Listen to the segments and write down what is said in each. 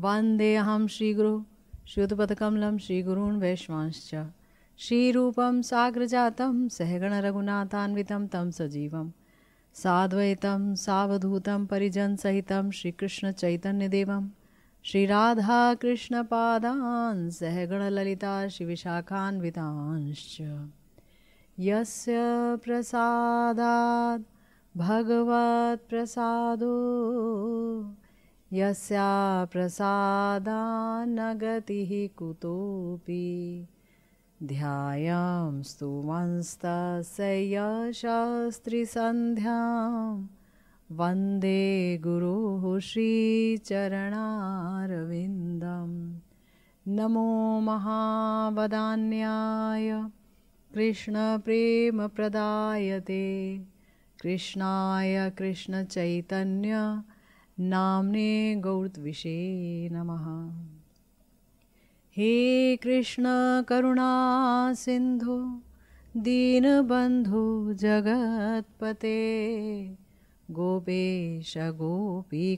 वन्देऽहं श्रीगुरु श्रुतपथकमलं श्रीगुरून् वैष्णवांश्च श्रीरूपं साग्रजातं सहगणरघुनाथान्वितं तं सजीवं साद्वैतं सावधूतं परिजनसहितं श्रीकृष्णचैतन्यदेवं श्रीराधाकृष्णपादान् सहगणललिता श्रीविशाखान्वितांश्च यस्य प्रसादात् भगवत्प्रसादो यस्या प्रसादान्नगतिः कुतोऽपि ध्यायां स्तुमंस्तस्य यशास्त्रिसन्ध्यां वन्दे गुरोः श्रीचरणारविन्दं नमो महावदान्याय कृष्णप्रेमप्रदायते कृष्णाय कृष्णचैतन्य नाम्ने गौद्विषये नमः हे कृष्णकरुणासिन्धु दीनबन्धुजगत्पते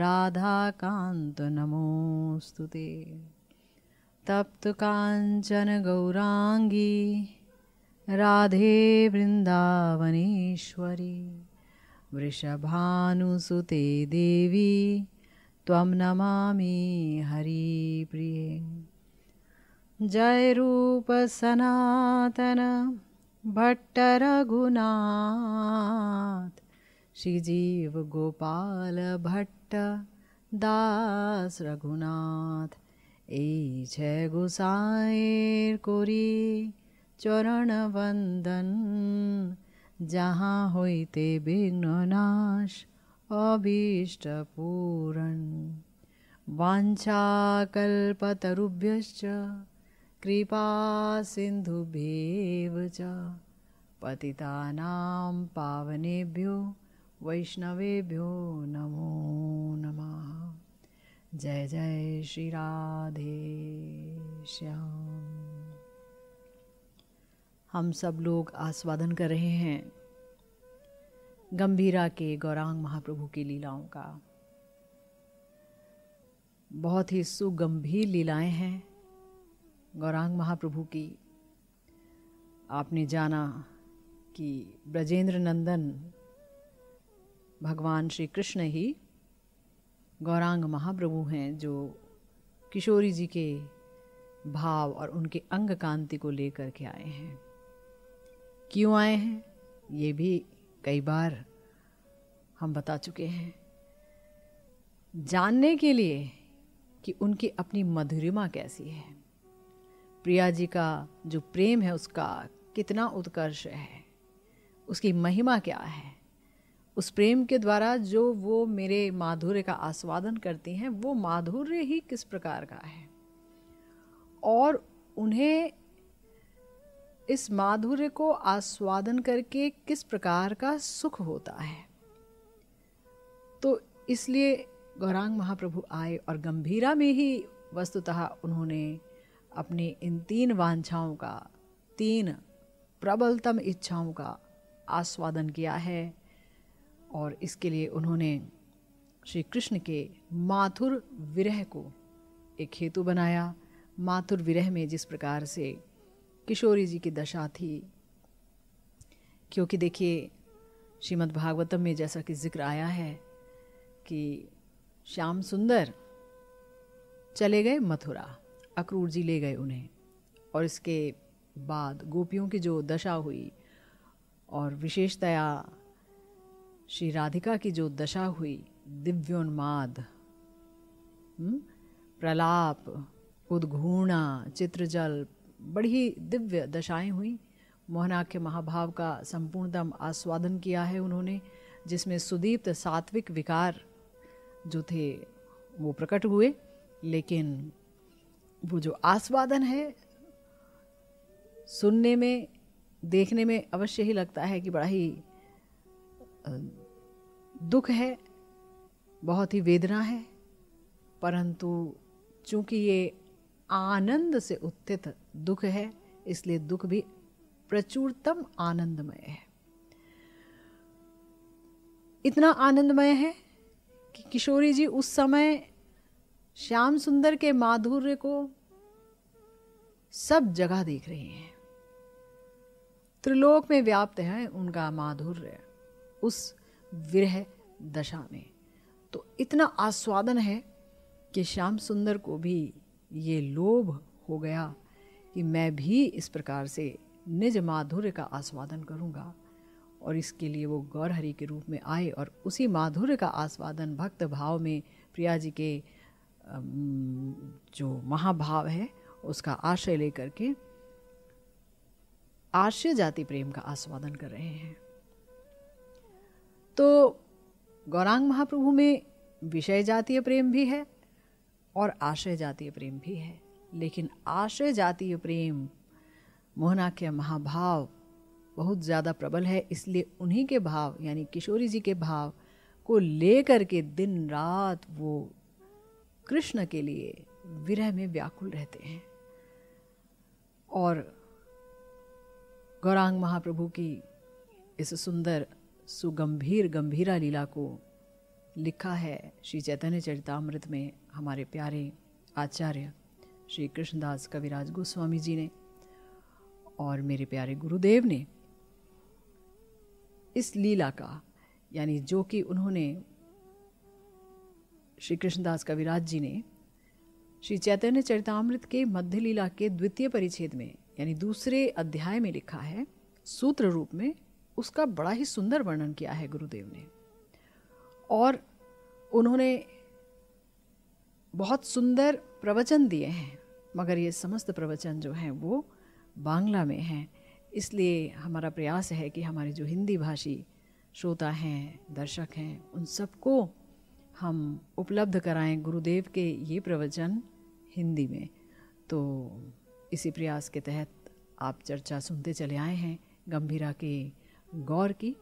राधाकान्त नमोऽस्तु ते तप्तकाञ्चनगौराङ्गी राधे वृन्दावनेश्वरी वृषभानुसुते देवी त्वं नमामि हरिप्रिये जय रूपसनातन भट्टरघुनाथ श्रीजीवगोपालभट्ट दास रघुनाथ ए जय गोसाईर कोरी चरण वंदन যাহা হইতে বিঘ্ননাশ অভীষ্টপূরণ वाञ्छाकल्पतरुभ्यश्च कृपा च पति पावनेभ्यो वैष्णवेभ्यो नमो नम जय जय श्रीराधे श्याम हम सब लोग आस्वादन कर रहे हैं गंभीरा के गौरांग महाप्रभु की लीलाओं का बहुत ही सुगंभीर लीलाएं हैं गौरांग महाप्रभु की आपने जाना कि ब्रजेंद्र नंदन भगवान श्री कृष्ण ही गौरांग महाप्रभु हैं जो किशोरी जी के भाव और उनके अंग कांति को लेकर के आए हैं क्यों आए हैं ये भी कई बार हम बता चुके हैं जानने के लिए कि उनकी अपनी मधुरिमा कैसी है प्रिया जी का जो प्रेम है उसका कितना उत्कर्ष है उसकी महिमा क्या है उस प्रेम के द्वारा जो वो मेरे माधुर्य का आस्वादन करती हैं वो माधुर्य ही किस प्रकार का है और उन्हें इस माधुर्य को आस्वादन करके किस प्रकार का सुख होता है तो इसलिए गौरांग महाप्रभु आए और गंभीरा में ही वस्तुतः उन्होंने अपनी इन तीन वांछाओं का तीन प्रबलतम इच्छाओं का आस्वादन किया है और इसके लिए उन्होंने श्री कृष्ण के माथुर विरह को एक हेतु बनाया माथुर विरह में जिस प्रकार से किशोरी जी की दशा थी क्योंकि देखिए श्रीमद् भागवतम में जैसा कि जिक्र आया है कि श्याम सुंदर चले गए मथुरा अक्रूर जी ले गए उन्हें और इसके बाद गोपियों की जो दशा हुई और विशेषतया श्री राधिका की जो दशा हुई दिव्योन्माद हम्म, प्रलाप उद्घूणा चित्रजल बड़ी दिव्य दशाएं हुई मोहना के महाभाव का संपूर्णतम आस्वादन किया है उन्होंने जिसमें सुदीप्त सात्विक विकार जो थे वो प्रकट हुए लेकिन वो जो आस्वादन है सुनने में देखने में अवश्य ही लगता है कि बड़ा ही दुख है बहुत ही वेदना है परंतु चूंकि ये आनंद से उत्थित दुख है इसलिए दुख भी प्रचुरतम आनंदमय है इतना आनंदमय है कि किशोरी जी उस समय श्याम सुंदर के माधुर्य को सब जगह देख रहे हैं त्रिलोक में व्याप्त है उनका माधुर्य उस विरह दशा में तो इतना आस्वादन है कि श्याम सुंदर को भी ये लोभ हो गया कि मैं भी इस प्रकार से निज माधुर्य का आस्वादन करूँगा और इसके लिए वो गौरहरी के रूप में आए और उसी माधुर्य का आस्वादन भक्त भाव में प्रिया जी के जो महाभाव है उसका आश्रय लेकर के आश्रय जाति प्रेम का आस्वादन कर रहे हैं तो गौरांग महाप्रभु में विषय जातीय प्रेम भी है और आश्रय जातीय प्रेम भी है लेकिन आश्रय जातीय प्रेम मोहना के महाभाव बहुत ज़्यादा प्रबल है इसलिए उन्हीं के भाव यानी किशोरी जी के भाव को लेकर के दिन रात वो कृष्ण के लिए विरह में व्याकुल रहते हैं और गौरांग महाप्रभु की इस सुंदर सुगंभीर गंभीरा लीला को लिखा है श्री चैतन्य चरितामृत में हमारे प्यारे आचार्य श्री कृष्णदास कविराज गोस्वामी जी ने और मेरे प्यारे गुरुदेव ने इस लीला का यानी जो कि उन्होंने श्री कृष्णदास कविराज जी ने श्री चैतन्य चरितमृत के मध्य लीला के द्वितीय परिच्छेद में यानी दूसरे अध्याय में लिखा है सूत्र रूप में उसका बड़ा ही सुंदर वर्णन किया है गुरुदेव ने और उन्होंने बहुत सुंदर प्रवचन दिए हैं मगर ये समस्त प्रवचन जो हैं वो बांग्ला में हैं इसलिए हमारा प्रयास है कि हमारे जो हिंदी भाषी श्रोता हैं दर्शक हैं उन सबको हम उपलब्ध कराएं गुरुदेव के ये प्रवचन हिंदी में तो इसी प्रयास के तहत आप चर्चा सुनते चले आए हैं गंभीरा के गौर की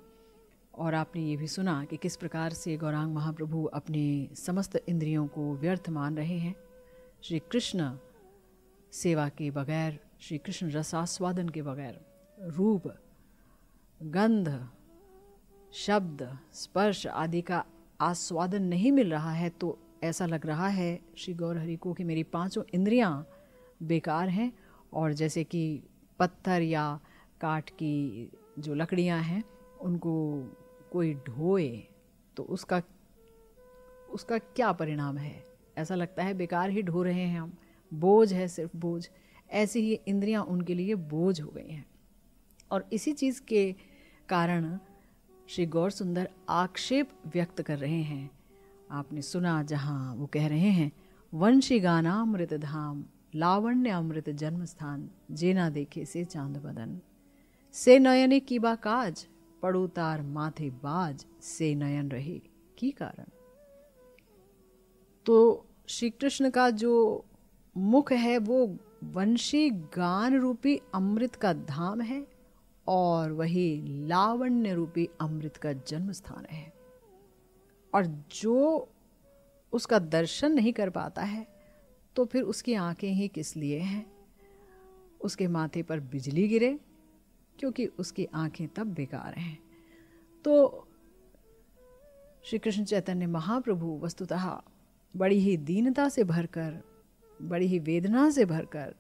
और आपने ये भी सुना कि किस प्रकार से गौरांग महाप्रभु अपने समस्त इंद्रियों को व्यर्थ मान रहे हैं श्री कृष्ण सेवा के बगैर श्री कृष्ण रसास्वादन के बगैर रूप गंध शब्द स्पर्श आदि का आस्वादन नहीं मिल रहा है तो ऐसा लग रहा है श्री गौरहरि को कि मेरी पांचों इंद्रियां बेकार हैं और जैसे कि पत्थर या काट की जो लकड़ियां हैं उनको कोई ढोए तो उसका उसका क्या परिणाम है ऐसा लगता है बेकार ही ढो रहे हैं हम बोझ है सिर्फ बोझ ऐसी ही इंद्रियां उनके लिए बोझ हो गई हैं और इसी चीज़ के कारण श्री गौर सुंदर आक्षेप व्यक्त कर रहे हैं आपने सुना जहाँ वो कह रहे हैं वंशी गाना अमृत धाम लावण्य अमृत जन्म स्थान जेना देखे से चांद बदन से नयने की बा काज पड़ोतार माथे बाज से नयन रहे की कारण तो श्री कृष्ण का जो मुख है वो वंशी गान रूपी अमृत का धाम है और वही लावण्य रूपी अमृत का जन्म स्थान है और जो उसका दर्शन नहीं कर पाता है तो फिर उसकी आंखें ही किस लिए हैं उसके माथे पर बिजली गिरे क्योंकि उसकी आंखें तब बेकार हैं तो श्री कृष्ण चैतन्य महाप्रभु वस्तुतः बड़ी ही दीनता से भरकर बड़ी ही वेदना से भरकर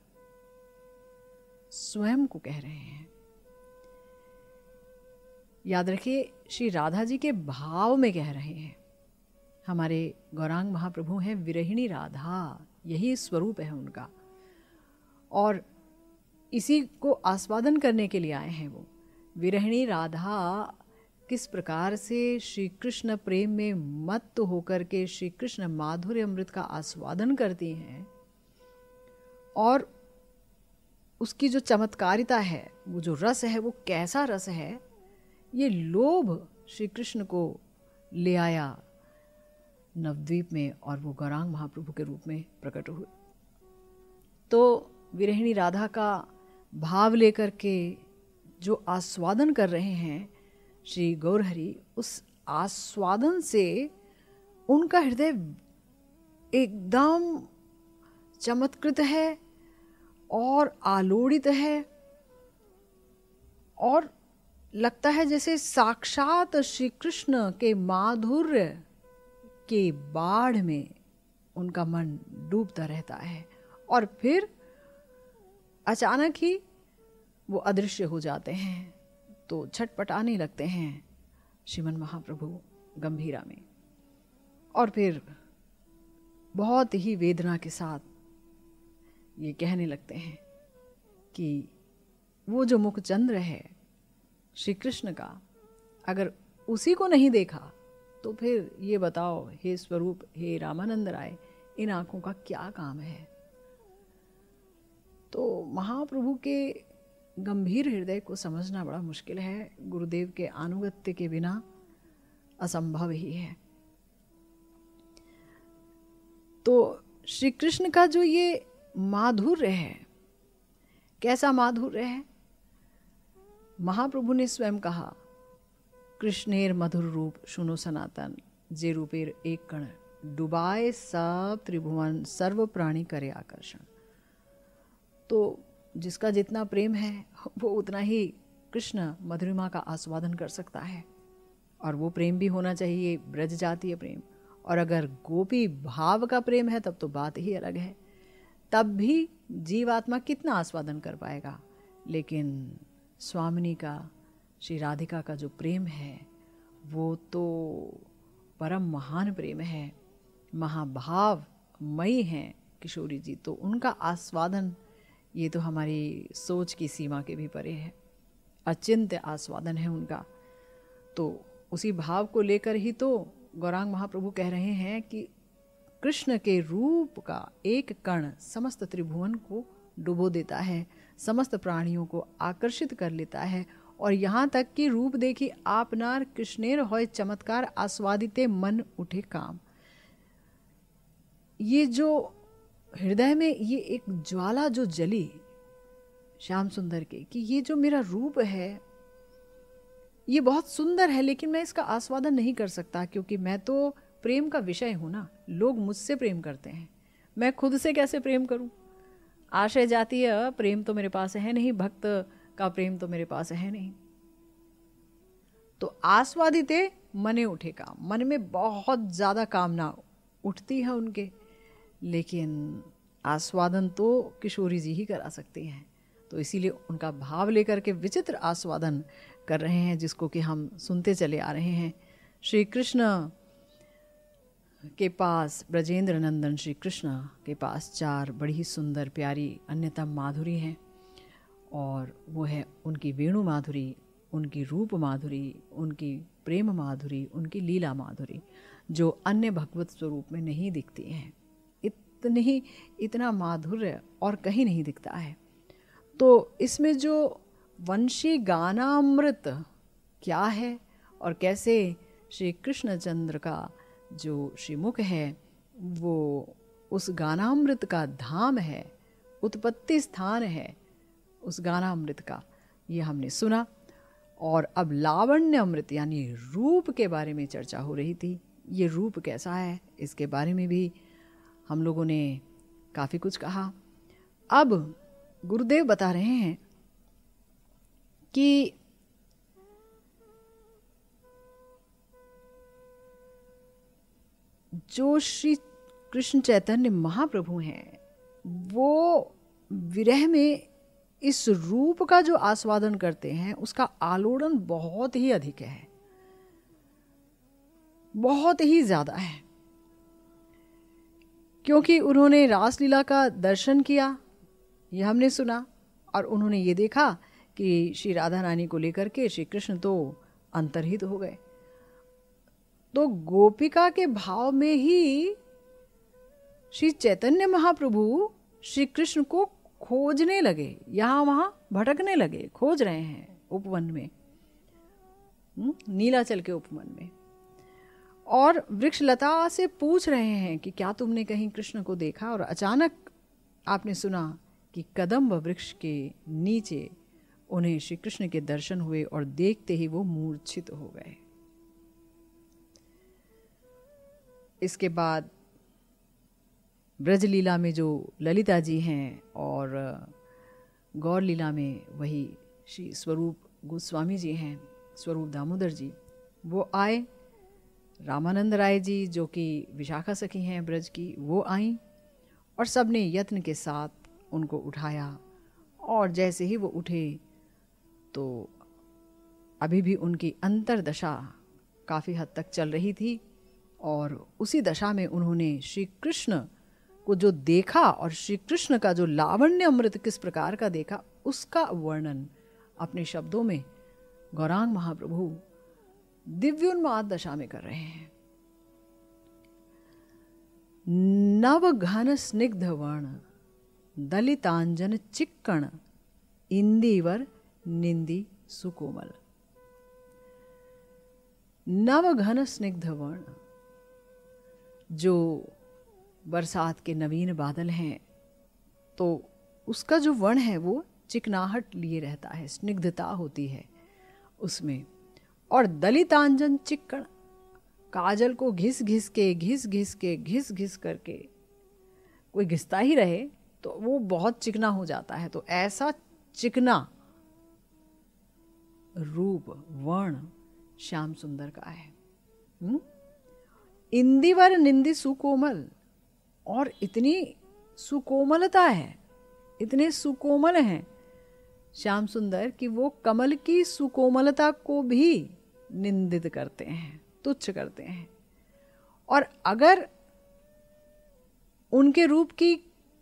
स्वयं को कह रहे हैं याद रखिए श्री राधा जी के भाव में कह रहे हैं हमारे गौरांग महाप्रभु हैं विरहिणी राधा यही स्वरूप है उनका और इसी को आस्वादन करने के लिए आए हैं वो विरहिणी राधा किस प्रकार से श्री कृष्ण प्रेम में मत होकर के श्री कृष्ण माधुर्य अमृत का आस्वादन करती हैं और उसकी जो चमत्कारिता है वो जो रस है वो कैसा रस है ये लोभ श्री कृष्ण को ले आया नवद्वीप में और वो गौरांग महाप्रभु के रूप में प्रकट हुए तो विरहिणी राधा का भाव लेकर के जो आस्वादन कर रहे हैं श्री गौरहरि उस आस्वादन से उनका हृदय एकदम चमत्कृत है और आलोड़ित है और लगता है जैसे साक्षात श्री कृष्ण के माधुर्य के बाढ़ में उनका मन डूबता रहता है और फिर अचानक ही वो अदृश्य हो जाते हैं तो आने लगते हैं श्रीमन महाप्रभु गंभीरा में और फिर बहुत ही वेदना के साथ ये कहने लगते हैं कि वो जो मुखचंद्र है श्री कृष्ण का अगर उसी को नहीं देखा तो फिर ये बताओ हे स्वरूप हे रामानंद राय इन आँखों का क्या काम है तो महाप्रभु के गंभीर हृदय को समझना बड़ा मुश्किल है गुरुदेव के आनुगत्य के बिना असंभव ही है तो श्री कृष्ण का जो ये माधुर्य है कैसा माधुर्य है महाप्रभु ने स्वयं कहा कृष्णेर मधुर रूप सुनो सनातन जे रूपेर एक कण डुबाए सब त्रिभुवन सर्व प्राणी करे आकर्षण तो जिसका जितना प्रेम है वो उतना ही कृष्ण मधुरिमा का आस्वादन कर सकता है और वो प्रेम भी होना चाहिए ब्रज जातीय प्रेम और अगर गोपी भाव का प्रेम है तब तो बात ही अलग है तब भी जीवात्मा कितना आस्वादन कर पाएगा लेकिन स्वामिनी का श्री राधिका का जो प्रेम है वो तो परम महान प्रेम है महाभाव मई हैं किशोरी जी तो उनका आस्वादन ये तो हमारी सोच की सीमा के भी परे है अचिंत्य आस्वादन है उनका तो उसी भाव को लेकर ही तो गौरांग महाप्रभु कह रहे हैं कि कृष्ण के रूप का एक कण समस्त त्रिभुवन को डुबो देता है समस्त प्राणियों को आकर्षित कर लेता है और यहाँ तक कि रूप देखी आपनार कृष्णेर हो चमत्कार आस्वादिते मन उठे काम ये जो हृदय में ये एक ज्वाला जो जली श्याम सुंदर के कि ये जो मेरा रूप है ये बहुत सुंदर है लेकिन मैं इसका आस्वादन नहीं कर सकता क्योंकि मैं तो प्रेम का विषय हूँ ना लोग मुझसे प्रेम करते हैं मैं खुद से कैसे प्रेम करूँ आशय जातीय प्रेम तो मेरे पास है नहीं भक्त का प्रेम तो मेरे पास है नहीं तो आस्वादित मने उठेगा मन में बहुत ज़्यादा कामना उठती है उनके लेकिन आस्वादन तो किशोरी जी ही करा सकते हैं तो इसीलिए उनका भाव लेकर के विचित्र आस्वादन कर रहे हैं जिसको कि हम सुनते चले आ रहे हैं श्री कृष्ण के पास ब्रजेंद्र नंदन श्री कृष्ण के पास चार बड़ी ही सुंदर प्यारी अन्यतम माधुरी हैं और वो है उनकी वेणु माधुरी उनकी रूप माधुरी उनकी प्रेम माधुरी उनकी लीला माधुरी जो अन्य भगवत स्वरूप में नहीं दिखती हैं इतनी इतना माधुर्य और कहीं नहीं दिखता है तो इसमें जो वंशी गानामृत क्या है और कैसे श्री कृष्णचंद्र का जो श्रीमुख है वो उस गानामृत का धाम है उत्पत्ति स्थान है उस गानामृत का ये हमने सुना और अब लावण्य अमृत यानी रूप के बारे में चर्चा हो रही थी ये रूप कैसा है इसके बारे में भी हम लोगों ने काफ़ी कुछ कहा अब गुरुदेव बता रहे हैं कि जो श्री कृष्ण चैतन्य महाप्रभु हैं वो विरह में इस रूप का जो आस्वादन करते हैं उसका आलोड़न बहुत ही अधिक है बहुत ही ज़्यादा है क्योंकि उन्होंने रासलीला का दर्शन किया ये हमने सुना और उन्होंने ये देखा कि श्री राधा रानी को लेकर के श्री कृष्ण तो अंतर्हित हो गए तो गोपिका के भाव में ही श्री चैतन्य महाप्रभु श्री कृष्ण को खोजने लगे यहाँ वहाँ भटकने लगे खोज रहे हैं उपवन में हम्म, नीलाचल के उपवन में और वृक्ष लता से पूछ रहे हैं कि क्या तुमने कहीं कृष्ण को देखा और अचानक आपने सुना कि कदम्ब वृक्ष के नीचे उन्हें श्री कृष्ण के दर्शन हुए और देखते ही वो मूर्छित हो गए इसके बाद ब्रजलीला में जो ललिता जी हैं और गौर लीला में वही श्री स्वरूप गोस्वामी जी हैं स्वरूप दामोदर जी वो आए रामानंद राय जी जो कि विशाखा सखी हैं ब्रज की वो आई और सब ने यत्न के साथ उनको उठाया और जैसे ही वो उठे तो अभी भी उनकी अंतरदशा काफ़ी हद तक चल रही थी और उसी दशा में उन्होंने श्री कृष्ण को जो देखा और श्री कृष्ण का जो लावण्य अमृत किस प्रकार का देखा उसका वर्णन अपने शब्दों में गौरांग महाप्रभु दिव्योन्माद दशा में कर रहे हैं नव घन स्निग्ध वर्ण दलितांजन चिक्कण इंदीवर निंदी सुकोमल स्निग्ध वर्ण जो बरसात के नवीन बादल हैं तो उसका जो वर्ण है वो चिकनाहट लिए रहता है स्निग्धता होती है उसमें और दलित आंजन चिक्कड़ काजल को घिस घिस के घिस घिस के घिस घिस करके कोई घिसता ही रहे तो वो बहुत चिकना हो जाता है तो ऐसा चिकना रूप वर्ण श्याम सुंदर का है हम्म? इंदिवर निंदी सुकोमल और इतनी सुकोमलता है इतने सुकोमल हैं श्याम सुंदर कि वो कमल की सुकोमलता को भी निंदित करते हैं तुच्छ करते हैं और अगर उनके रूप की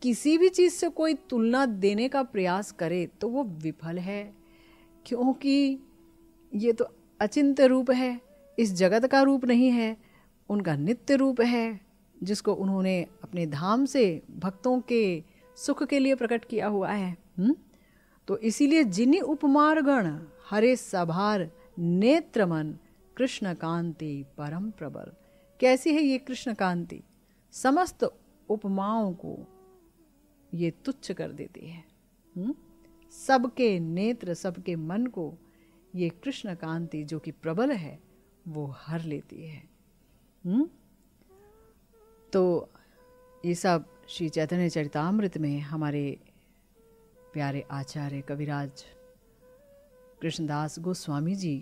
किसी भी चीज़ से कोई तुलना देने का प्रयास करे तो वो विफल है क्योंकि ये तो अचिंत्य रूप है इस जगत का रूप नहीं है उनका नित्य रूप है जिसको उन्होंने अपने धाम से भक्तों के सुख के लिए प्रकट किया हुआ है हुँ? हम्म? तो इसीलिए उपमार गण हरे सभार नेत्रमन कृष्ण कांति परम प्रबल कैसी है ये कृष्ण कांति समस्त उपमाओं को ये तुच्छ कर देती है हम्म? सबके नेत्र सबके मन को ये कृष्ण कांति जो कि प्रबल है वो हर लेती है हुँ? हम्म? तो ये सब श्री चैतन्य चरितमृत में हमारे प्यारे आचार्य कविराज कृष्णदास गोस्वामी जी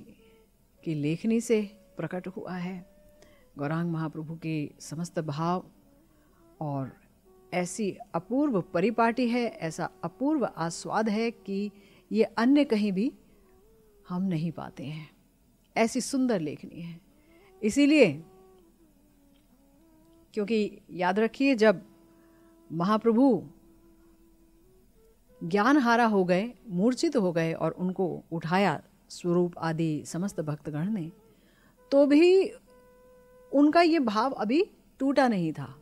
की लेखनी से प्रकट हुआ है गौरांग महाप्रभु के समस्त भाव और ऐसी अपूर्व परिपाटी है ऐसा अपूर्व आस्वाद है कि ये अन्य कहीं भी हम नहीं पाते हैं ऐसी सुंदर लेखनी है इसीलिए क्योंकि याद रखिए जब महाप्रभु ज्ञानहारा हो गए मूर्छित हो गए और उनको उठाया स्वरूप आदि समस्त भक्तगण ने तो भी उनका ये भाव अभी टूटा नहीं था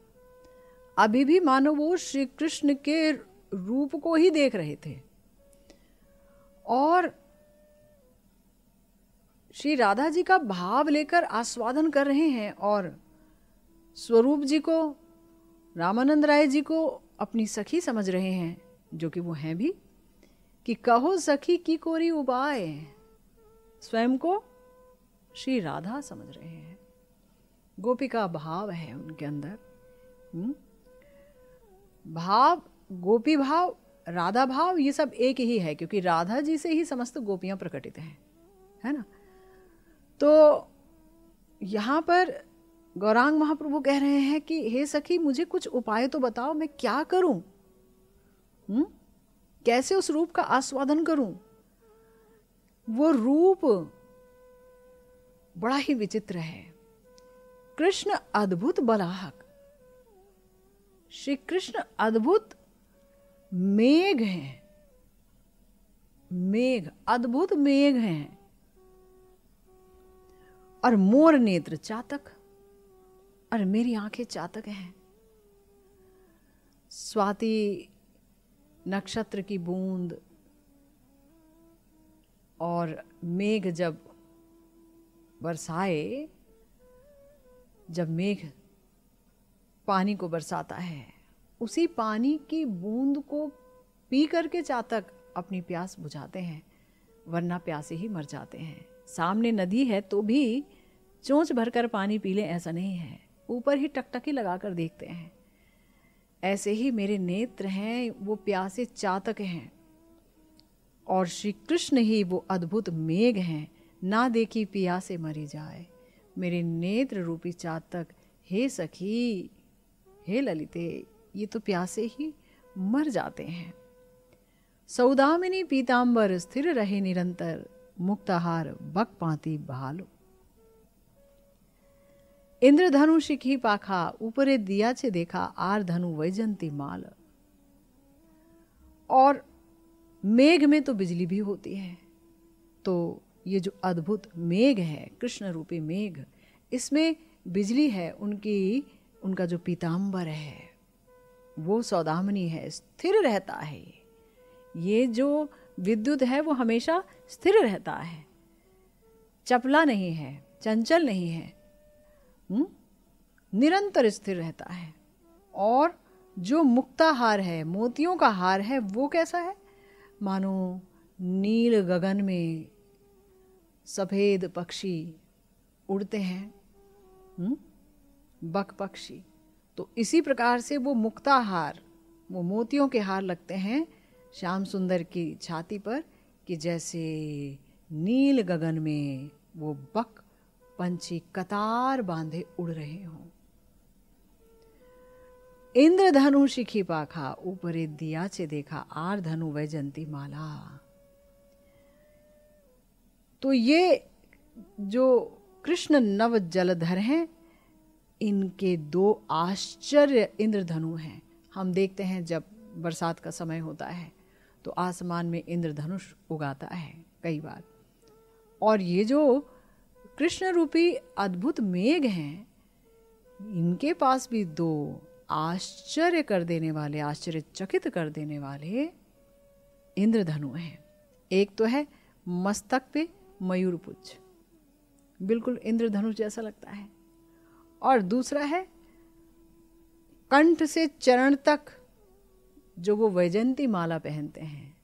अभी भी मानो वो श्री कृष्ण के रूप को ही देख रहे थे और श्री राधा जी का भाव लेकर आस्वादन कर रहे हैं और स्वरूप जी को रामानंद राय जी को अपनी सखी समझ रहे हैं जो कि वो हैं भी कि कहो सखी की कोरी उबाए स्वयं को श्री राधा समझ रहे हैं गोपिका भाव है उनके अंदर हुँ? हम्म? भाव गोपी भाव राधा भाव ये सब एक ही है क्योंकि राधा जी से ही समस्त गोपियां प्रकटित हैं है ना तो यहाँ पर गौरांग महाप्रभु कह रहे हैं कि हे सखी मुझे कुछ उपाय तो बताओ मैं क्या करूं हुँ? हम्म? कैसे उस रूप का आस्वादन करूं वो रूप बड़ा ही विचित्र है कृष्ण अद्भुत बलाहक श्री कृष्ण अद्भुत मेघ हैं मेघ अद्भुत मेघ हैं और मोर नेत्र चातक और मेरी आंखें चातक हैं स्वाति नक्षत्र की बूंद और मेघ जब बरसाए जब मेघ पानी को बरसाता है उसी पानी की बूंद को पी करके चातक अपनी प्यास बुझाते हैं वरना प्यासे ही मर जाते हैं सामने नदी है तो भी चोंच भरकर पानी पी लें ऐसा नहीं है ऊपर ही टकटकी लगा कर देखते हैं ऐसे ही मेरे नेत्र हैं वो प्यासे चातक हैं और श्री कृष्ण ही वो अद्भुत मेघ हैं ना देखी पिया से मरी जाए मेरे नेत्र रूपी चातक हे सखी हे ललिते ये तो प्यासे ही मर जाते हैं सौदामिनी पीताम्बर स्थिर रहे निरंतर मुक्ताहार बक पाती बहालो ઇન્દ્રધનુ શીખી पाखा ऊपरे दिया છે દેખા आर धनु वैजंती माल और मेघ में तो बिजली भी होती है तो ये जो अद्भुत मेघ है कृष्ण रूपी मेघ इसमें बिजली है उनकी उनका जो पीताम्बर है वो सौदामनी है स्थिर रहता है ये जो विद्युत है वो हमेशा स्थिर रहता है चपला नहीं है चंचल नहीं है हुँ? हम्म? निरंतर स्थिर रहता है और जो मुक्ता हार है मोतियों का हार है वो कैसा है मानो नील गगन में सफ़ेद पक्षी उड़ते हैं हुँ? हम्म? बक पक्षी तो इसी प्रकार से वो मुक्ता हार वो मोतियों के हार लगते हैं श्याम सुंदर की छाती पर कि जैसे नील गगन में वो बक पंछी कतार बांधे उड़ रहे हों इंद्र धनु शिखी पाखा ऊपरे दिया चे देखा आर धनु वह जंती माला तो ये जो कृष्ण नव जलधर हैं इनके दो आश्चर्य इंद्रधनु हैं हम देखते हैं जब बरसात का समय होता है तो आसमान में इंद्रधनुष उगाता है कई बार और ये जो कृष्ण रूपी अद्भुत मेघ हैं इनके पास भी दो आश्चर्य कर देने वाले आश्चर्यचकित कर देने वाले इंद्रधनु हैं एक तो है मस्तक पे मयूरपुज बिल्कुल इंद्रधनुष जैसा लगता है और दूसरा है कंठ से चरण तक जो वो वैजंती माला पहनते हैं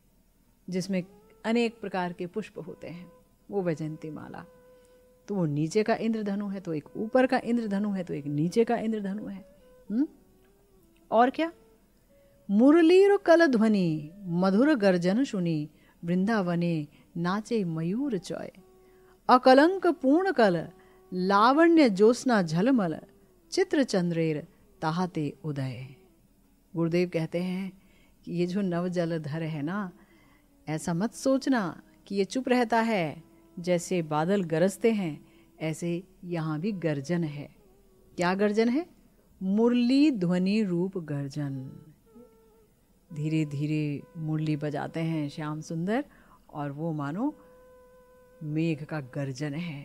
जिसमें अनेक प्रकार के पुष्प होते हैं वो वैजंती माला तो वो नीचे का इंद्रधनु है तो एक ऊपर का इंद्रधनु है तो एक नीचे का इंद्रधनु है हम्म? और क्या मुरलीर कल ध्वनि मधुर गर्जन सुनी वृंदावने नाचे मयूर चय अकलंक पूर्ण कल लावण्य ज्योत्ना झलमल चित्र चंद्रेर ताहते उदय गुरुदेव कहते हैं कि ये जो नव जलधर है ना ऐसा मत सोचना कि ये चुप रहता है जैसे बादल गरजते हैं ऐसे यहाँ भी गर्जन है क्या गर्जन है मुरली ध्वनि रूप गर्जन धीरे धीरे मुरली बजाते हैं श्याम सुंदर और वो मानो मेघ का गर्जन है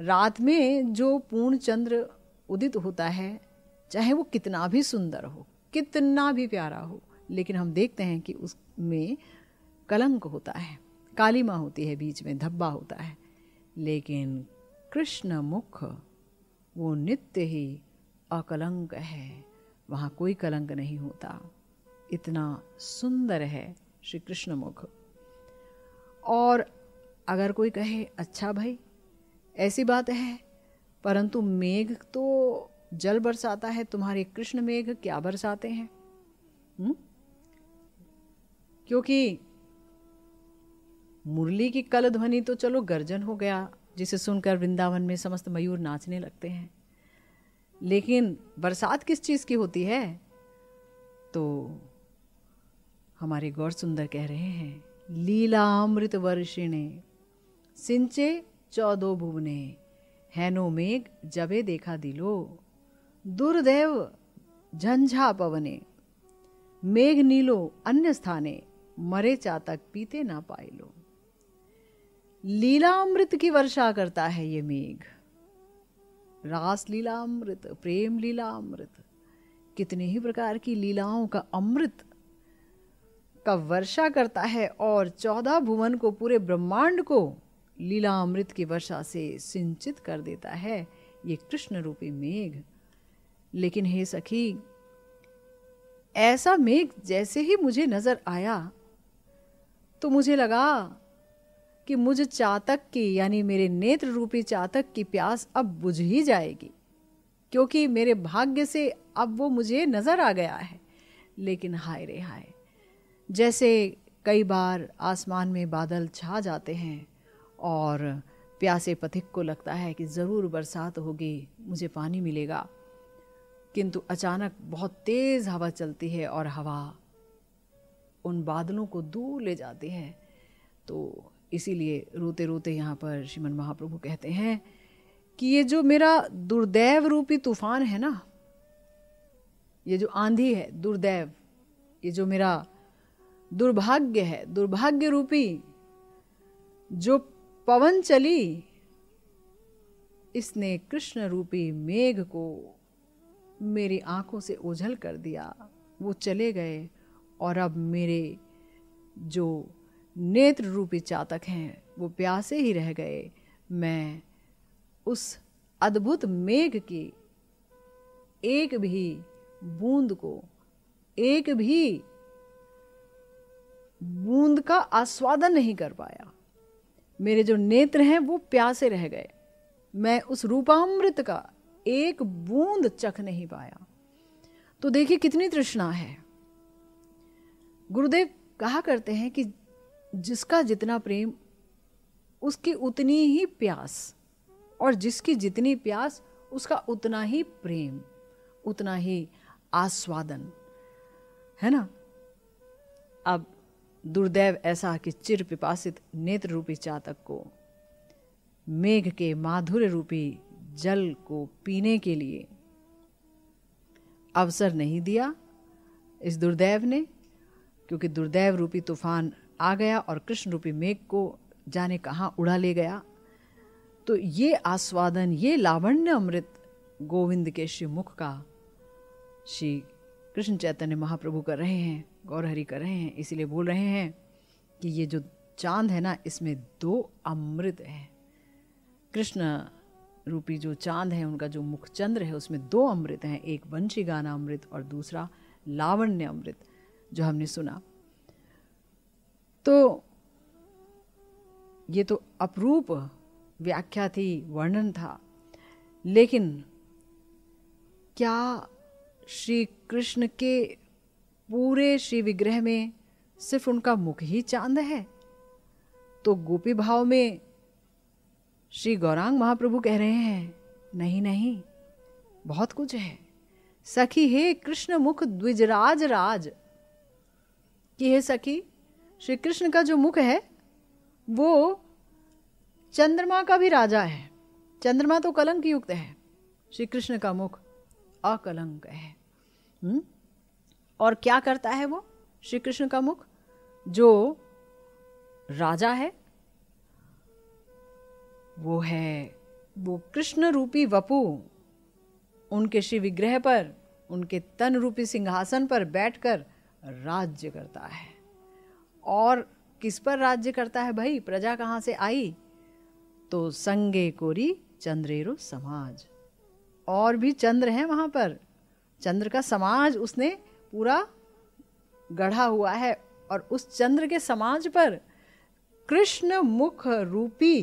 रात में जो पूर्ण चंद्र उदित होता है चाहे वो कितना भी सुंदर हो कितना भी प्यारा हो लेकिन हम देखते हैं कि उसमें कलंक होता है काली माँ होती है बीच में धब्बा होता है लेकिन कृष्ण मुख वो नित्य ही अकलंक है वहाँ कोई कलंक नहीं होता इतना सुंदर है श्री कृष्ण मुख और अगर कोई कहे अच्छा भाई ऐसी बात है परंतु मेघ तो जल बरसाता है तुम्हारे कृष्ण मेघ क्या बरसाते हैं हुँ? हम्म? क्योंकि मुरली की कल ध्वनि तो चलो गर्जन हो गया जिसे सुनकर वृंदावन में समस्त मयूर नाचने लगते हैं लेकिन बरसात किस चीज़ की होती है तो हमारे गौर सुंदर कह रहे हैं लीला अमृत वर्षिणे सिंचे चौदो भुवने हैनो मेघ जबे देखा दिलो दुर्देव झंझा पवने मेघ नीलो अन्य स्थाने मरे चातक पीते ना पाए लो लीलामृत की वर्षा करता है ये मेघ रास लीलामृत प्रेम लीलामृत कितने ही प्रकार की लीलाओं का अमृत का वर्षा करता है और चौदह भुवन को पूरे ब्रह्मांड को लीलामृत की वर्षा से सिंचित कर देता है ये कृष्ण रूपी मेघ लेकिन हे सखी ऐसा मेघ जैसे ही मुझे नजर आया तो मुझे लगा कि मुझ चातक की यानी मेरे नेत्र रूपी चातक की प्यास अब बुझ ही जाएगी क्योंकि मेरे भाग्य से अब वो मुझे नजर आ गया है लेकिन हाय रे हाय जैसे कई बार आसमान में बादल छा जाते हैं और प्यासे पथिक को लगता है कि ज़रूर बरसात होगी मुझे पानी मिलेगा किंतु अचानक बहुत तेज़ हवा चलती है और हवा उन बादलों को दूर ले जाती है तो इसीलिए रोते रोते यहाँ पर श्रीमन महाप्रभु कहते हैं कि ये जो मेरा दुर्दैव रूपी तूफान है ना ये जो आंधी है दुर्दैव ये जो मेरा दुर्भाग्य है दुर्भाग्य रूपी जो पवन चली इसने कृष्ण रूपी मेघ को मेरी आंखों से ओझल कर दिया वो चले गए और अब मेरे जो नेत्र रूपी चातक हैं वो प्यासे ही रह गए मैं उस अद्भुत मेघ की एक भी बूंद को एक भी बूंद का आस्वादन नहीं कर पाया मेरे जो नेत्र हैं वो प्यासे रह गए मैं उस रूपामृत का एक बूंद चख नहीं पाया तो देखिए कितनी तृष्णा है गुरुदेव कहा करते हैं कि जिसका जितना प्रेम उसकी उतनी ही प्यास और जिसकी जितनी प्यास उसका उतना ही प्रेम उतना ही आस्वादन है ना अब दुर्दैव ऐसा कि चिर पिपासित नेत्र रूपी चातक को मेघ के माधुर्य रूपी जल को पीने के लिए अवसर नहीं दिया इस दुर्दैव ने क्योंकि दुर्दैव रूपी तूफान आ गया और कृष्ण रूपी मेघ को जाने कहाँ उड़ा ले गया तो ये आस्वादन ये लावण्य अमृत गोविंद के श्री मुख का श्री कृष्ण चैतन्य महाप्रभु कर रहे हैं गौरहरि कर रहे हैं इसीलिए बोल रहे हैं कि ये जो चांद है ना इसमें दो अमृत है कृष्ण रूपी जो चांद है उनका जो मुख चंद्र है उसमें दो अमृत हैं एक वंशी गाना अमृत और दूसरा लावण्य अमृत जो हमने सुना तो ये तो अपरूप व्याख्या थी वर्णन था लेकिन क्या श्री कृष्ण के पूरे श्री विग्रह में सिर्फ उनका मुख ही चांद है तो गोपी भाव में श्री गौरांग महाप्रभु कह रहे हैं नहीं नहीं बहुत कुछ है सखी हे कृष्ण मुख द्विजराज राज कि हे सखी श्री कृष्ण का जो मुख है वो चंद्रमा का भी राजा है चंद्रमा तो कलंक युक्त है श्री कृष्ण का मुख अकलंक है हुँ? हम्म? और क्या करता है वो श्री कृष्ण का मुख जो राजा है वो है वो कृष्ण रूपी वपु उनके श्री विग्रह पर उनके तन रूपी सिंहासन पर बैठकर राज्य करता है और किस पर राज्य करता है भाई प्रजा कहाँ से आई तो संगे कोरी चंद्रेरो समाज और भी चंद्र हैं वहाँ पर चंद्र का समाज उसने पूरा गढ़ा हुआ है और उस चंद्र के समाज पर कृष्ण मुख रूपी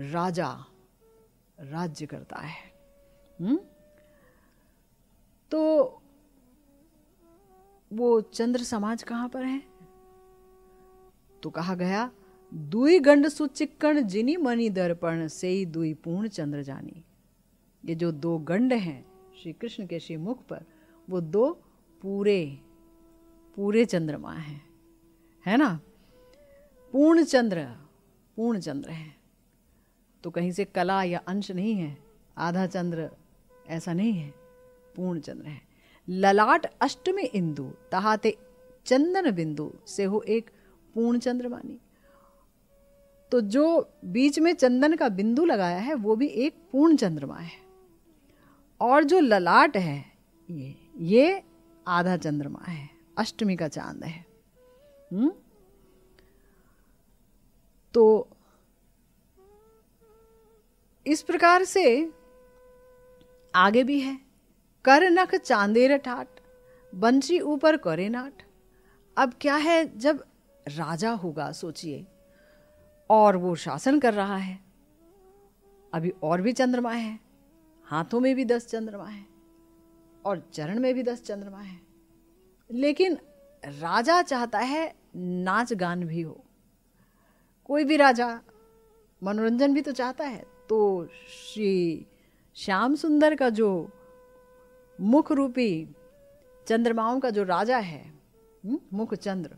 राजा राज्य करता है हुँ? हम्म? तो वो चंद्र समाज कहाँ पर है तो कहा गया दुई गंड चिक्कण जिनी मनी दर्पण से ही दुई पूर्ण चंद्र जानी ये जो दो गंड हैं श्री कृष्ण के श्री मुख पर वो दो पूरे पूरे चंद्रमा हैं है ना पूर्ण चंद्र पूर्ण चंद्र है तो कहीं से कला या अंश नहीं है आधा चंद्र ऐसा नहीं है पूर्ण चंद्र है ललाट अष्टमी इंदु तहाते चंदन बिंदु से हो एक पूर्ण चंद्रमानी तो जो बीच में चंदन का बिंदु लगाया है वो भी एक पूर्ण चंद्रमा है और जो ललाट है ये ये आधा चंद्रमा है अष्टमी का चांद है हुँ? हम्म? तो इस प्रकार से आगे भी है कर नख चांदेर ठाट बंशी ऊपर करे नाट अब क्या है जब राजा होगा सोचिए और वो शासन कर रहा है अभी और भी चंद्रमा है हाथों में भी दस चंद्रमा है और चरण में भी दस चंद्रमा है लेकिन राजा चाहता है नाच गान भी हो कोई भी राजा मनोरंजन भी तो चाहता है तो श्री श्याम सुंदर का जो मुख रूपी चंद्रमाओं का जो राजा है हम्म, मुख चंद्र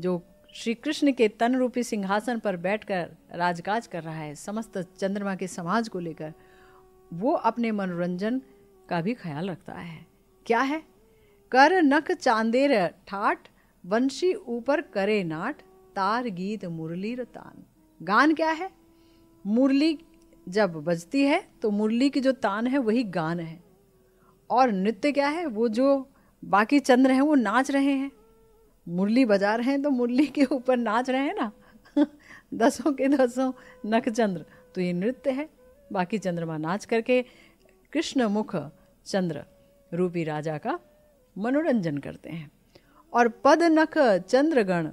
जो श्री कृष्ण के तन रूपी सिंहासन पर बैठकर राजकाज कर रहा है समस्त चंद्रमा के समाज को लेकर वो अपने मनोरंजन का भी ख्याल रखता है क्या है कर नख चांदेर ठाट वंशी ऊपर करे नाट तार गीत मुरली रतान गान क्या है मुरली जब बजती है तो मुरली की जो तान है वही गान है और नृत्य क्या है वो जो बाकी चंद्र हैं वो नाच रहे हैं मुरली बजा रहे हैं तो मुरली के ऊपर नाच रहे हैं ना दसों के दसों नखचंद्र तो ये नृत्य है बाकी चंद्रमा नाच करके कृष्ण मुख चंद्र रूपी राजा का मनोरंजन करते हैं और पद नख चंद्रगण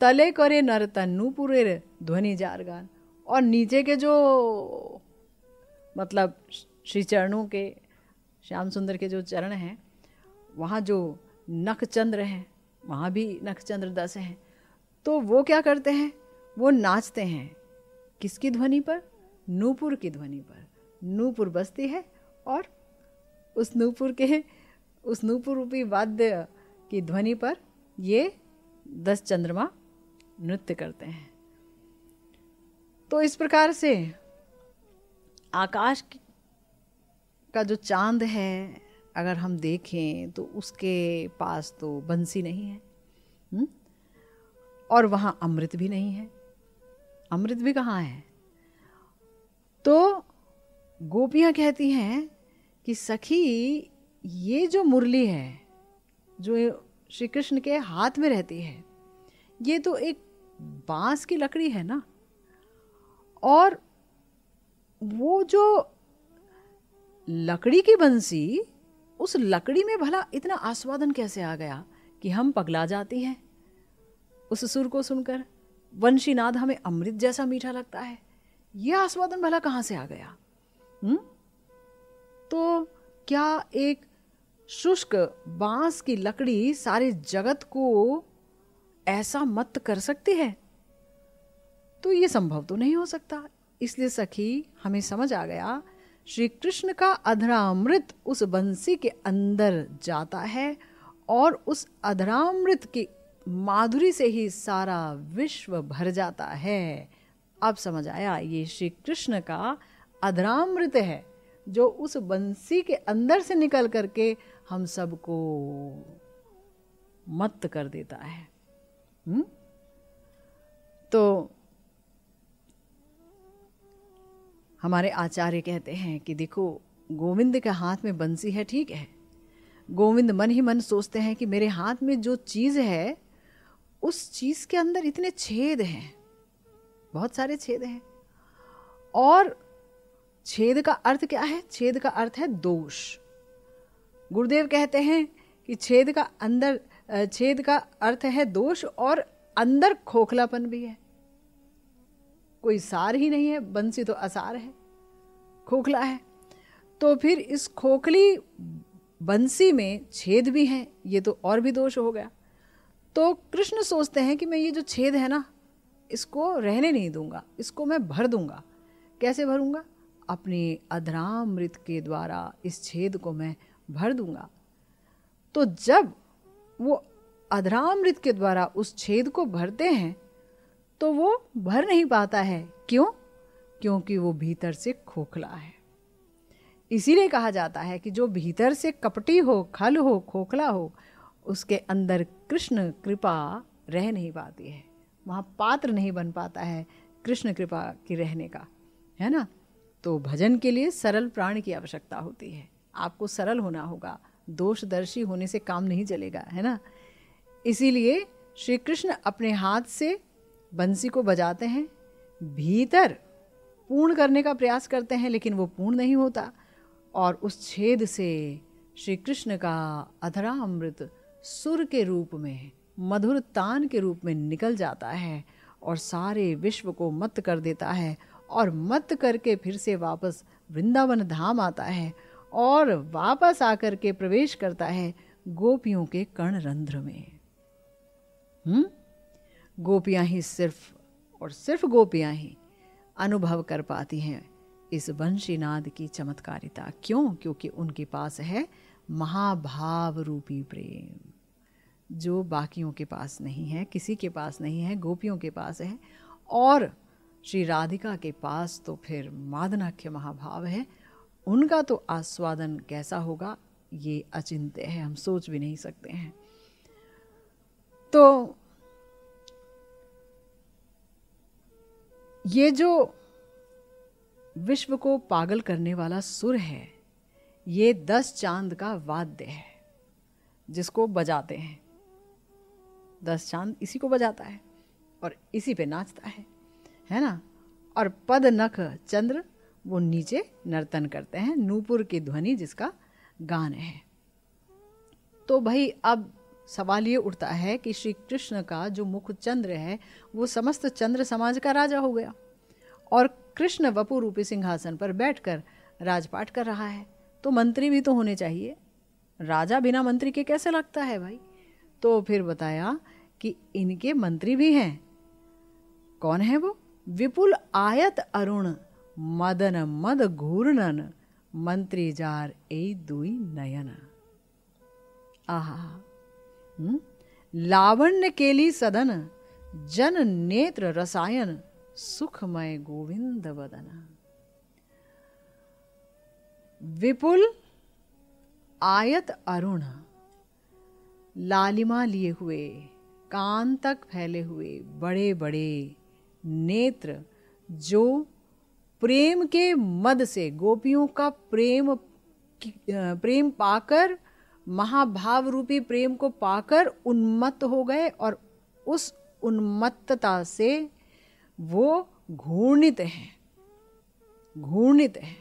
तले करे नर तन्नूपुरे ध्वनि जार गान और नीचे के जो मतलब श्री चरणों के श्याम सुंदर के जो चरण हैं वहाँ जो नखचंद्र हैं वहाँ भी नखचंद्र दस हैं तो वो क्या करते हैं वो नाचते हैं किसकी ध्वनि पर नूपुर की ध्वनि पर नूपुर बसती है और उस नूपुर के उस नूपुर रूपी वाद्य की ध्वनि पर ये दस चंद्रमा नृत्य करते हैं तो इस प्रकार से आकाश का जो चांद है अगर हम देखें तो उसके पास तो बंसी नहीं है हुँ? हम्म? और वहाँ अमृत भी नहीं है अमृत भी कहाँ है तो गोपियाँ कहती हैं कि सखी ये जो मुरली है जो श्री कृष्ण के हाथ में रहती है ये तो एक बांस की लकड़ी है ना और वो जो लकड़ी की बंसी उस लकड़ी में भला इतना आस्वादन कैसे आ गया कि हम पगला जाती हैं उस सुर को सुनकर वंशीनाद हमें अमृत जैसा मीठा लगता है यह आस्वादन भला कहाँ से आ गया हुँ? हम्म? तो क्या एक शुष्क बांस की लकड़ी सारे जगत को ऐसा मत कर सकती है तो ये संभव तो नहीं हो सकता इसलिए सखी हमें समझ आ गया श्री कृष्ण का अधरामृत उस बंसी के अंदर जाता है और उस अधरामृत की माधुरी से ही सारा विश्व भर जाता है अब समझ आया ये श्री कृष्ण का अधरामृत है जो उस बंसी के अंदर से निकल करके हम सबको मत कर देता है हुँ? हम्म? तो हमारे आचार्य कहते हैं कि देखो गोविंद के हाथ में बंसी है ठीक है गोविंद मन ही मन सोचते हैं कि मेरे हाथ में जो चीज़ है उस चीज़ के अंदर इतने छेद हैं बहुत सारे छेद हैं और छेद का अर्थ क्या है छेद का अर्थ है दोष गुरुदेव कहते हैं कि छेद का अंदर छेद का अर्थ है दोष और अंदर खोखलापन भी है कोई सार ही नहीं है बंसी तो असार है खोखला है तो फिर इस खोखली बंसी में छेद भी हैं ये तो और भी दोष हो गया तो कृष्ण सोचते हैं कि मैं ये जो छेद है ना इसको रहने नहीं दूंगा इसको मैं भर दूंगा कैसे भरूंगा अपने अधरामृत के द्वारा इस छेद को मैं भर दूंगा तो जब वो अधरामृत के द्वारा उस छेद को भरते हैं तो वो भर नहीं पाता है क्यों क्योंकि वो भीतर से खोखला है इसीलिए कहा जाता है कि जो भीतर से कपटी हो खल हो खोखला हो उसके अंदर कृष्ण कृपा रह नहीं पाती है वहाँ पात्र नहीं बन पाता है कृष्ण कृपा की रहने का है ना तो भजन के लिए सरल प्राण की आवश्यकता होती है आपको सरल होना होगा दोषदर्शी होने से काम नहीं चलेगा है ना इसीलिए श्री कृष्ण अपने हाथ से बंसी को बजाते हैं भीतर पूर्ण करने का प्रयास करते हैं लेकिन वो पूर्ण नहीं होता और उस छेद से श्री कृष्ण का अधरा अमृत सुर के रूप में मधुर तान के रूप में निकल जाता है और सारे विश्व को मत कर देता है और मत करके फिर से वापस वृंदावन धाम आता है और वापस आकर के प्रवेश करता है गोपियों के कर्ण रंध्र में हम्म गोपियाँ ही सिर्फ और सिर्फ गोपियाँ ही अनुभव कर पाती हैं इस वंशीनाद की चमत्कारिता क्यों क्योंकि उनके पास है महाभाव रूपी प्रेम जो बाकियों के पास नहीं है किसी के पास नहीं है गोपियों के पास है और श्री राधिका के पास तो फिर मादनाख्य महाभाव है उनका तो आस्वादन कैसा होगा ये अचिंत्य है हम सोच भी नहीं सकते हैं तो ये जो विश्व को पागल करने वाला सुर है ये दस चांद का वाद्य है जिसको बजाते हैं दस चांद इसी को बजाता है और इसी पे नाचता है है ना और पद नख चंद्र वो नीचे नर्तन करते हैं नूपुर की ध्वनि जिसका गान है तो भाई अब सवाल ये उठता है कि श्री कृष्ण का जो मुख चंद्र है वो समस्त चंद्र समाज का राजा हो गया और कृष्ण वपू रूपी सिंहासन पर बैठकर राजपाट कर रहा है तो मंत्री भी तो होने चाहिए राजा बिना मंत्री के कैसे लगता है भाई तो फिर बताया कि इनके मंत्री भी हैं कौन है वो विपुल आयत अरुण मदन मद घूर्णन मंत्री जार ए दुई नयन आहा हम्म? लावण्य केली सदन जन नेत्र रसायन सुखमय गोविंद वदन विपुल आयत अरुण लालिमा लिए हुए कान तक फैले हुए बड़े बड़े नेत्र जो प्रेम के मद से गोपियों का प्रेम प्रेम पाकर महाभाव रूपी प्रेम को पाकर उन्मत्त हो गए और उस उन्मत्तता से वो घूर्णित हैं घूर्णित हैं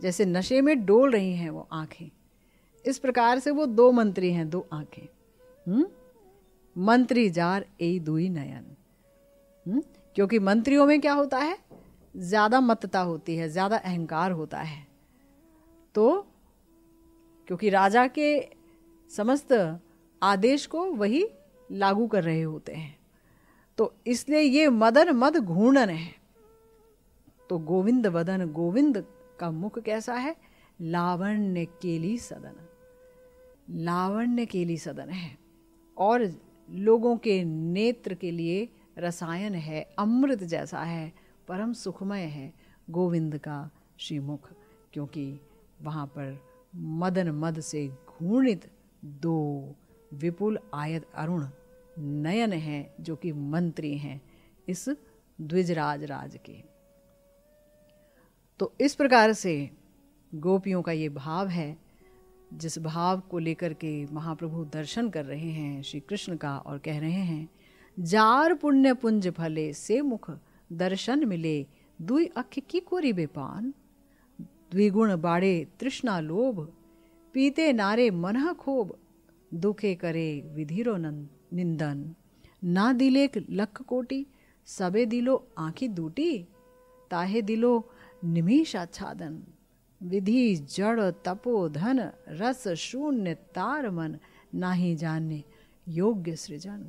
जैसे नशे में डोल रही हैं वो आंखें इस प्रकार से वो दो मंत्री हैं दो आंखें हम्म? मंत्री जार ए दुई नयन हुँ? हम्म? क्योंकि मंत्रियों में क्या होता है ज़्यादा मतता होती है ज़्यादा अहंकार होता है तो क्योंकि राजा के समस्त आदेश को वही लागू कर रहे होते हैं तो इसलिए ये मदन मद घूर्णन है तो गोविंद वदन गोविंद का मुख कैसा है लावण्य केली सदन लावण्य केली सदन है और लोगों के नेत्र के लिए रसायन है अमृत जैसा है परम सुखमय है गोविंद का श्रीमुख क्योंकि वहाँ पर मदन मद से घूर्णित दो विपुल आयत अरुण नयन हैं जो कि मंत्री हैं इस द्विजराज राज के तो इस प्रकार से गोपियों का ये भाव है जिस भाव को लेकर के महाप्रभु दर्शन कर रहे हैं श्री कृष्ण का और कह रहे हैं जार पुण्य पुंज फले से मुख दर्शन मिले दुई अख की कोरी बेपान द्विगुण बाड़े तृष्णा लोभ पीते नारे मनह खोब दुखे करे विधिरो निंदन ना दिले लख कोटी सबे दिलो आंखी दूटी ताहे दिलो निमिषाच्छादन विधि जड़ तपो धन रस शून्य तार मन नाही जाने योग्य सृजन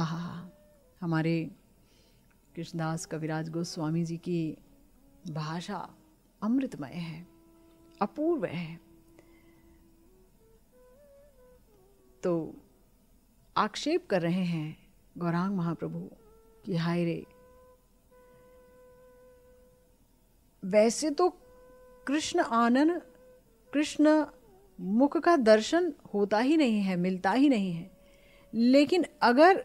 आहा हमारे कृष्णदास कविराज गोस्वामी जी की भाषा अमृतमय है अपूर्व है तो आक्षेप कर रहे हैं गौरांग महाप्रभु कि हाय रे वैसे तो कृष्ण आनंद कृष्ण मुख का दर्शन होता ही नहीं है मिलता ही नहीं है लेकिन अगर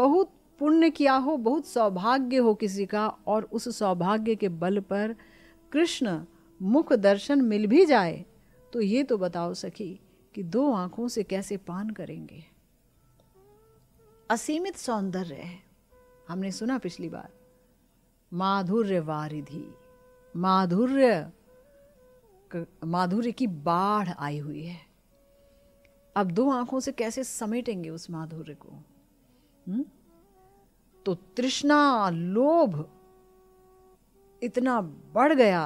बहुत पुण्य किया हो बहुत सौभाग्य हो किसी का और उस सौभाग्य के बल पर कृष्ण मुख दर्शन मिल भी जाए तो ये तो बताओ सखी कि दो आंखों से कैसे पान करेंगे असीमित सौंदर्य है हमने सुना पिछली बार माधुर्य वारिधि माधुर्य माधुर्य की बाढ़ आई हुई है अब दो आंखों से कैसे समेटेंगे उस माधुर्य को हुँ? हम्म? तो तृष्णा लोभ इतना बढ़ गया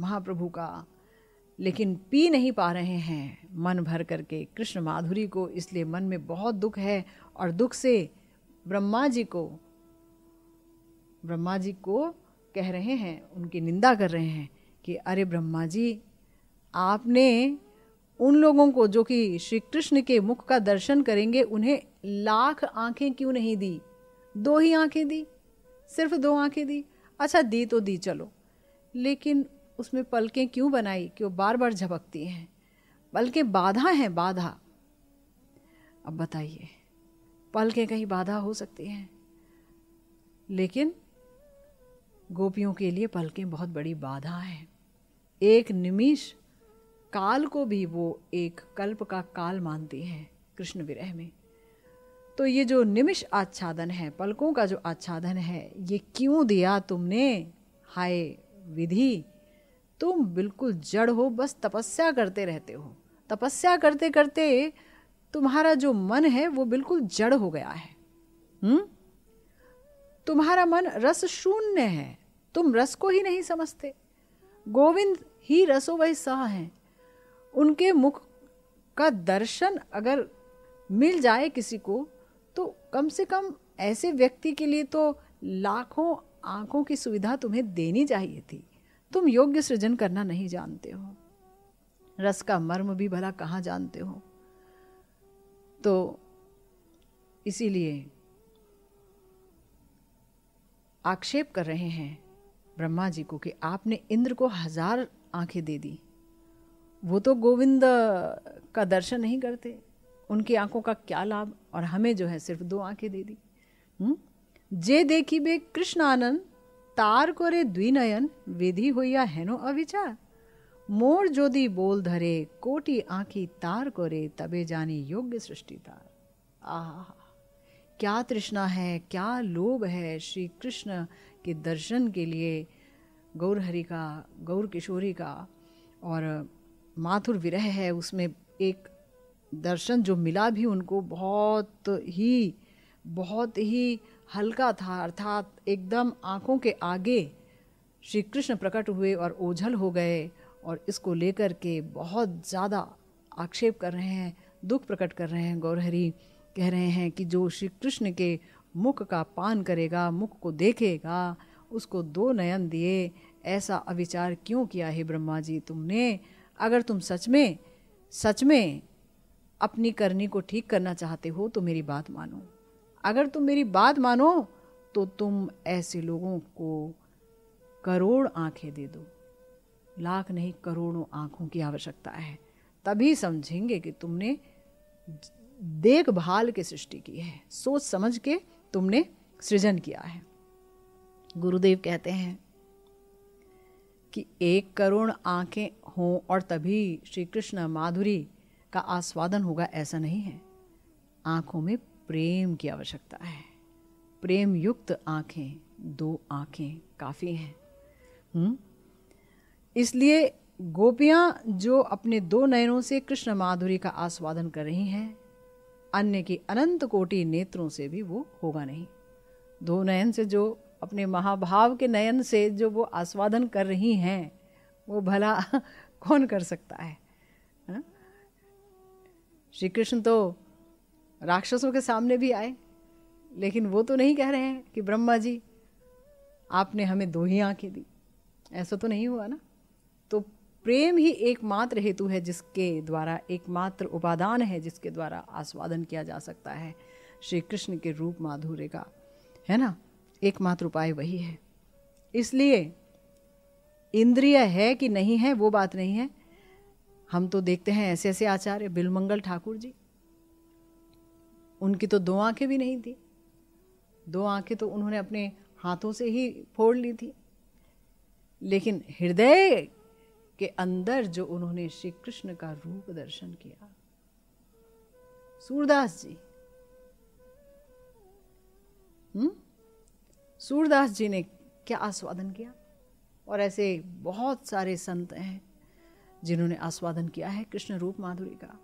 महाप्रभु का लेकिन पी नहीं पा रहे हैं मन भर करके कृष्ण माधुरी को इसलिए मन में बहुत दुख है और दुख से ब्रह्मा जी को ब्रह्मा जी को कह रहे हैं उनकी निंदा कर रहे हैं कि अरे ब्रह्मा जी आपने उन लोगों को जो कि श्री कृष्ण के मुख का दर्शन करेंगे उन्हें लाख आंखें क्यों नहीं दी दो ही आंखें दी सिर्फ दो आंखें दी अच्छा दी तो दी चलो लेकिन उसमें पलकें क्यों बनाई कि वो बार बार झपकती हैं पलकें बाधा हैं बाधा अब बताइए पलकें कहीं बाधा हो सकती हैं लेकिन गोपियों के लिए पलकें बहुत बड़ी बाधा हैं एक निमिष काल को भी वो एक कल्प का काल मानती हैं कृष्ण विरह में तो ये जो निमिष आच्छादन है पलकों का जो आच्छादन है ये क्यों दिया तुमने हाय विधि तुम बिल्कुल जड़ हो बस तपस्या करते रहते हो तपस्या करते करते तुम्हारा जो मन है वो बिल्कुल जड़ हो गया है हुँ? तुम्हारा मन रस शून्य है तुम रस को ही नहीं समझते गोविंद ही रसो वही सह हैं उनके मुख का दर्शन अगर मिल जाए किसी को तो कम से कम ऐसे व्यक्ति के लिए तो लाखों आंखों की सुविधा तुम्हें देनी चाहिए थी तुम योग्य सृजन करना नहीं जानते हो रस का मर्म भी भला कहाँ जानते हो तो इसीलिए आक्षेप कर रहे हैं ब्रह्मा जी को कि आपने इंद्र को हजार आंखें दे दी वो तो गोविंद का दर्शन नहीं करते उनकी आंखों का क्या लाभ और हमें जो है सिर्फ दो आंखें दे दी हुँ? हम्म? जे देखी बे कृष्ण आनंद तार रे द्विनयन विधि हो होइया हैनो अविचार मोर जोदी बोल धरे कोटी आंखी तार को रे तबे जानी योग्य सृष्टि तार आह क्या तृष्णा है क्या लोभ है श्री कृष्ण के दर्शन के लिए गौर हरि का गौर किशोरी का और माथुर विरह है उसमें एक दर्शन जो मिला भी उनको बहुत ही बहुत ही हल्का था अर्थात एकदम आँखों के आगे श्री कृष्ण प्रकट हुए और ओझल हो गए और इसको लेकर के बहुत ज़्यादा आक्षेप कर रहे हैं दुख प्रकट कर रहे हैं गौरहरी कह रहे हैं कि जो श्री कृष्ण के मुख का पान करेगा मुख को देखेगा उसको दो नयन दिए ऐसा अविचार क्यों किया है ब्रह्मा जी तुमने अगर तुम सच में सच में अपनी करनी को ठीक करना चाहते हो तो मेरी बात मानो अगर तुम मेरी बात मानो तो तुम ऐसे लोगों को करोड़ आंखें दे दो लाख नहीं करोड़ों आंखों की आवश्यकता है तभी समझेंगे कि तुमने देखभाल की सृष्टि की है सोच समझ के तुमने सृजन किया है गुरुदेव कहते हैं कि एक करोड़ आंखें हों और तभी श्री कृष्ण माधुरी का आस्वादन होगा ऐसा नहीं है आंखों में प्रेम की आवश्यकता है प्रेम युक्त आंखें दो आंखें काफ़ी हैं हम्म? इसलिए गोपियां जो अपने दो नयनों से कृष्ण माधुरी का आस्वादन कर रही हैं अन्य की अनंत कोटि नेत्रों से भी वो होगा नहीं दो नयन से जो अपने महाभाव के नयन से जो वो आस्वादन कर रही हैं वो भला कौन कर सकता है श्री कृष्ण तो राक्षसों के सामने भी आए लेकिन वो तो नहीं कह रहे हैं कि ब्रह्मा जी आपने हमें दो ही आंखें दी ऐसा तो नहीं हुआ ना तो प्रेम ही एकमात्र हेतु है जिसके द्वारा एकमात्र उपादान है जिसके द्वारा आस्वादन किया जा सकता है श्री कृष्ण के रूप माधुर्य का है ना एकमात्र उपाय वही है इसलिए इंद्रिय है कि नहीं है वो बात नहीं है हम तो देखते हैं ऐसे ऐसे आचार्य बिलमंगल ठाकुर जी उनकी तो दो आंखें भी नहीं थी दो आंखें तो उन्होंने अपने हाथों से ही फोड़ ली थी लेकिन हृदय के अंदर जो उन्होंने श्री कृष्ण का रूप दर्शन किया सूरदास जी हम्म सूरदास जी ने क्या आस्वादन किया और ऐसे बहुत सारे संत हैं जिन्होंने आस्वादन किया है कृष्ण रूप माधुरी का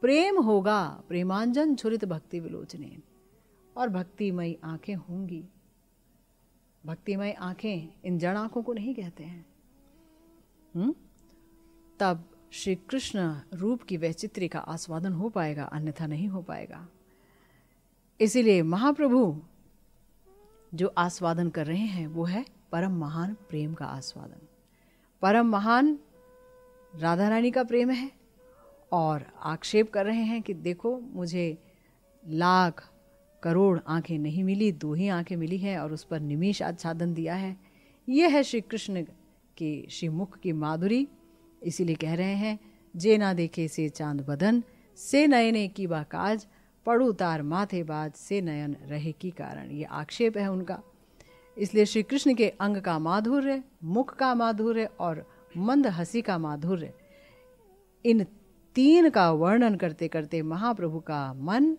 प्रेम होगा प्रेमांजन छुरित भक्ति विलोचने और भक्तिमयी आंखें होंगी भक्तिमय आंखें इन जड़ आंखों को नहीं कहते हैं हुँ? हम्म? तब श्री कृष्ण रूप की वैचित्र्य का आस्वादन हो पाएगा अन्यथा नहीं हो पाएगा इसीलिए महाप्रभु जो आस्वादन कर रहे हैं वो है परम महान प्रेम का आस्वादन परम महान राधा रानी का प्रेम है और आक्षेप कर रहे हैं कि देखो मुझे लाख करोड़ आंखें नहीं मिली दो ही आंखें मिली हैं और उस पर निमिष आच्छादन दिया है यह है श्री कृष्ण के श्री मुख की माधुरी इसीलिए कह रहे हैं जे ना देखे से चांद बदन से नयने की बा काज पड़ू तार माथे बाज से नयन रहे की कारण ये आक्षेप है उनका इसलिए श्री कृष्ण के अंग का माधुर्य मुख का माधुर्य और मंद हंसी का माधुर्य इन तीन का वर्णन करते करते महाप्रभु का मन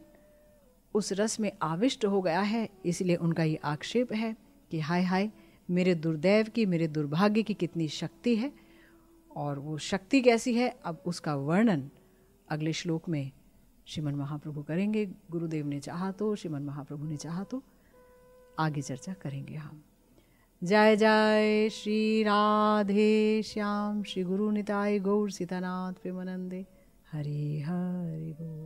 उस रस में आविष्ट हो गया है इसलिए उनका ये आक्षेप है कि हाय हाय मेरे दुर्दैव की मेरे दुर्भाग्य की कितनी शक्ति है और वो शक्ति कैसी है अब उसका वर्णन अगले श्लोक में श्रीमन महाप्रभु करेंगे गुरुदेव ने चाहा तो श्रीमन महाप्रभु ने चाहा तो आगे चर्चा करेंगे हम जय जय श्री राधे श्याम श्री गुरु निताय गौर सीतानाथ प्रेमानंदे हरि हरि बोल